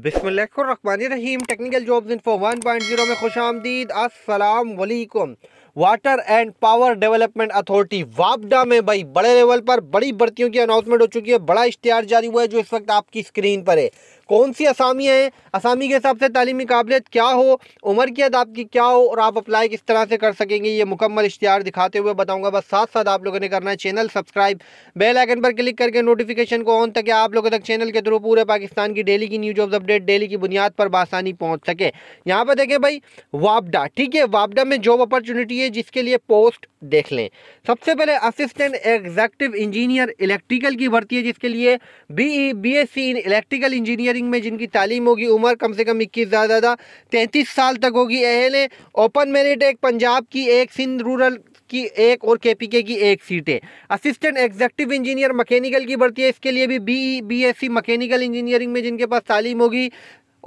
बिसमीम technical jobs info 1.0 में खुश आमदीद असलकुम water and power development authority वापडा में भाई बड़े लेवल पर बड़ी भर्तियों की अनाउंसमेंट हो चुकी है बड़ा इश्तिहार जारी हुआ है जो इस वक्त आपकी स्क्रीन पर है कौन सी असामियाँ हैं असामी के हिसाब से तालीमी काबिलियत क्या हो उम्र की हद आपकी क्या हो और आप अप्लाई किस तरह से कर सकेंगे ये मुकम्मल इश्तहार दिखाते हुए बताऊँगा बस साथ साथ आप लोगों ने करना है चैनल सब्सक्राइब बेल आइकन पर क्लिक करके नोटिफिकेशन को ऑन तक आप लोगों तक चैनल के थ्रू पूरे पाकिस्तान की डेली की न्यूज ऑफ अपडेट डेली की बुनियाद पर बासानी पहुँच सके यहाँ पर देखें भाई वापडा ठीक है वापडा में जॉब अपॉर्चुनिटी है जिसके लिए पोस्ट देख लें सबसे पहले असिस्टेंट एग्जेक्टिव इंजीनियर इलेक्ट्रिकल की भर्ती है जिसके लिए B B S C in electrical engineering wing में जिनकी तालीम होगी उम्र कम से कम इक्कीस ज़्यादा ज़्यादा तैंतीस साल तक होगी अहल है ओपन मेरिट एक पंजाब की एक सिंध रूरल की एक और केपीके की एक सीट है असिस्टेंट एग्जेक्टिव इंजीनियर मैकेनिकल की भर्ती है इसके लिए भी बी बीएससी मैकेनिकल इंजीनियरिंग में जिनके पास तालीम होगी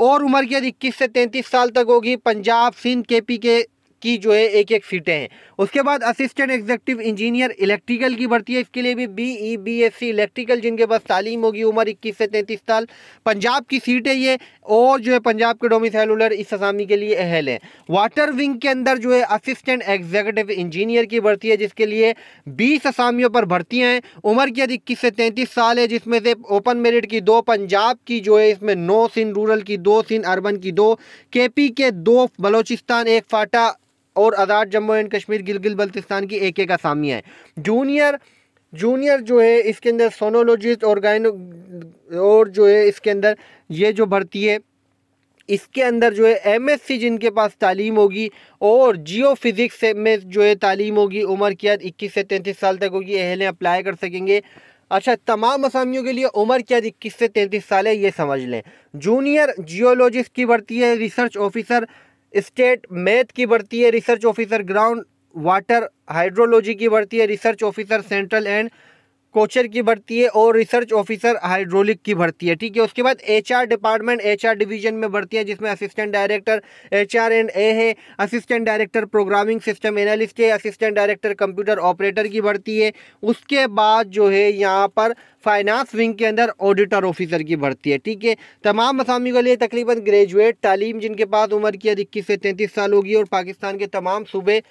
और उम्र की यदि इक्कीस से तैंतीस साल तक होगी पंजाब सिंध के पी के की जो है एक एक सीटें हैं उसके बाद असिस्टेंट एग्जीक्यूटिव इंजीनियर इलेक्ट्रिकल की भर्ती है इसके लिए भी B E B S C electrical जिनके पास तालीम होगी उम्र इक्कीस से तैंतीस साल पंजाब की सीट है ये और जो है पंजाब के डोमिसलर इस असामी के लिए अहल है वाटर विंग के अंदर जो है असिस्टेंट एग्जीक्यूटिव इंजीनियर की भर्ती है जिसके लिए बीस असामियों पर भर्तियाँ हैं उम्र की इक्कीस से तैंतीस साल है जिसमें से ओपन मेरिट की दो पंजाब की जो है इसमें नौ सिंध रूरल की दो सिंध अर्बन की दो के पी के दो बलोचिस्तान एक फाटा और आज़ाद जम्मू एंड कश्मीर गिलगिल बल्तिस्तान की एक एक आसामी है जूनियर जूनियर जो है इसके अंदर सोनोलॉजिस्ट और गायनो और जो है इसके अंदर ये जो भर्ती है इसके अंदर जो है एमएससी जिनके पास तालीम होगी और जियो फिज़िक्स में जो है तालीम होगी उम्र क्या इक्कीस से तैंतीस साल तक होगी अहलें अप्लाई कर सकेंगे अच्छा तमाम असामियों के लिए उम्र क्या इक्कीस से तैंतीस साल है ये समझ लें जूनियर जियोलॉजिस्ट की भर्ती है रिसर्च ऑफिसर स्टेट मैथ की भर्ती है research officer ground water hydrology की भर्ती है रिसर्च ऑफिसर सेंट्रल एंड कोचर की भर्ती है और रिसर्च ऑफिसर हाइड्रोलिक की भर्ती है ठीक है उसके बाद एचआर डिपार्टमेंट एचआर डिवीजन में भर्ती है जिसमें assistant director HR and A है assistant director programming system analyst है असिस्टेंट डायरेक्टर कंप्यूटर ऑपरेटर की भर्ती है उसके बाद जो है यहाँ पर फाइनेंस विंग के अंदर ऑडिटर ऑफिसर की भर्ती है ठीक है तमाम मसामी के लिए तकरीबन ग्रेजुएट तालीम जिनके पास उम्र की इक्कीस से तैंतीस साल होगी और पाकिस्तान के तमाम सूबे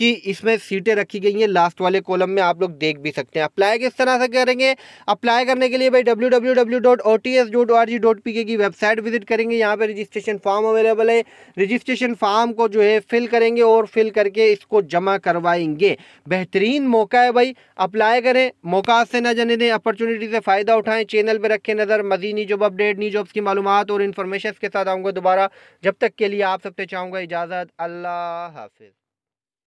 कि इसमें सीटें रखी गई हैं लास्ट वाले कॉलम में आप लोग देख भी सकते हैं अप्लाई किस तरह से करेंगे अप्लाई करने के लिए भाई डब्ल्यू की वेबसाइट विजिट करेंगे यहाँ पर रजिस्ट्रेशन फॉर्म अवेलेबल है रजिस्ट्रेशन फॉर्म को जो है फिल करेंगे और फिल करके इसको जमा करवाएंगे बेहतरीन मौका है भाई अप्लाई करें मौका से ना जाने दें अपॉर्चुनिटी से फ़ायदा उठाएं चैनल पर रखें नज़र मजी नी जॉब अपडेट नी जॉब्स की मालूम और इन्फॉर्मेशन के साथ आऊँगा दोबारा जब तक के लिए आप सबसे चाहूँगा इजाज़त अल्लाह हाफिज़